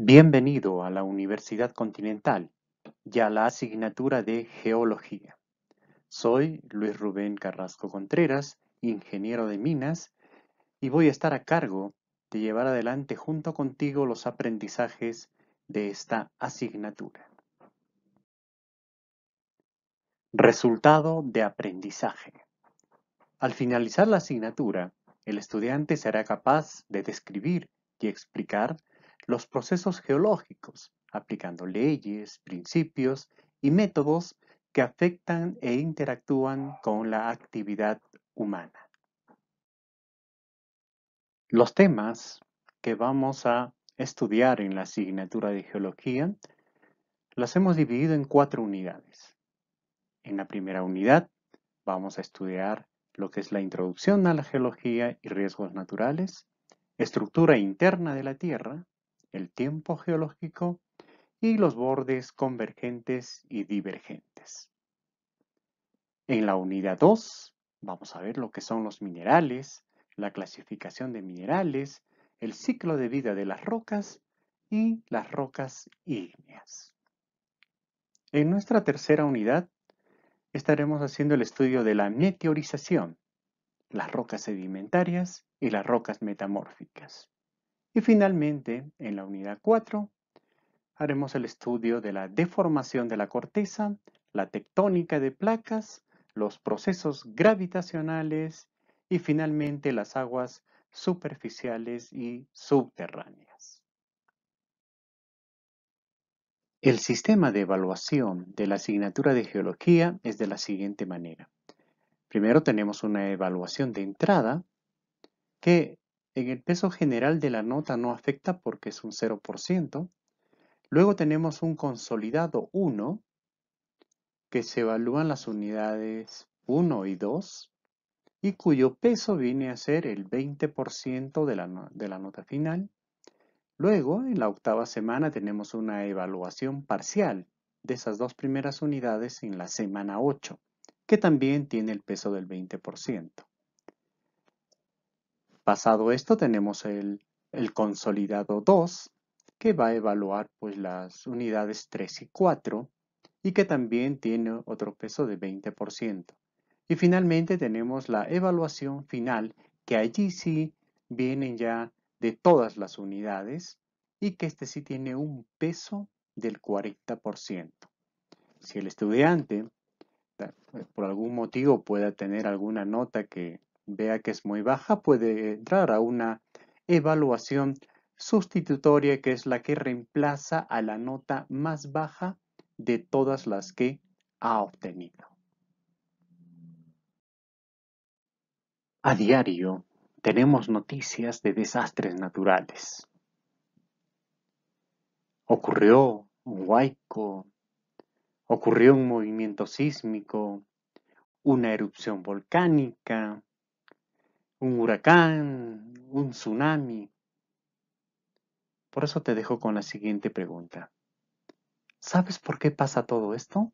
Bienvenido a la Universidad Continental y a la asignatura de Geología. Soy Luis Rubén Carrasco Contreras, ingeniero de minas, y voy a estar a cargo de llevar adelante junto contigo los aprendizajes de esta asignatura. Resultado de aprendizaje. Al finalizar la asignatura, el estudiante será capaz de describir y explicar los procesos geológicos, aplicando leyes, principios y métodos que afectan e interactúan con la actividad humana. Los temas que vamos a estudiar en la asignatura de geología las hemos dividido en cuatro unidades. En la primera unidad vamos a estudiar lo que es la introducción a la geología y riesgos naturales, estructura interna de la Tierra, el tiempo geológico y los bordes convergentes y divergentes. En la unidad 2 vamos a ver lo que son los minerales, la clasificación de minerales, el ciclo de vida de las rocas y las rocas ígneas. En nuestra tercera unidad estaremos haciendo el estudio de la meteorización, las rocas sedimentarias y las rocas metamórficas. Y finalmente, en la unidad 4, haremos el estudio de la deformación de la corteza, la tectónica de placas, los procesos gravitacionales y finalmente las aguas superficiales y subterráneas. El sistema de evaluación de la asignatura de geología es de la siguiente manera. Primero tenemos una evaluación de entrada que en el peso general de la nota no afecta porque es un 0%. Luego tenemos un consolidado 1, que se evalúan las unidades 1 y 2, y cuyo peso viene a ser el 20% de la, nota final. Luego, en la octava semana, tenemos una evaluación parcial de esas dos primeras unidades en la semana 8, que también tiene el peso del 20%. Pasado esto tenemos el, consolidado 2 que va a evaluar pues, las unidades 3 y 4 y que también tiene otro peso de 20%. Y finalmente tenemos la evaluación final que allí sí vienen ya de todas las unidades y que este sí tiene un peso del 40%. Si el estudiante por algún motivo pueda tener alguna nota que vea que es muy baja, puede entrar a una evaluación sustitutoria que es la que reemplaza a la nota más baja de todas las que ha obtenido. A diario tenemos noticias de desastres naturales. Ocurrió un huaico, ocurrió un movimiento sísmico, una erupción volcánica, un huracán, un tsunami. Por eso te dejo con la siguiente pregunta. ¿Sabes por qué pasa todo esto?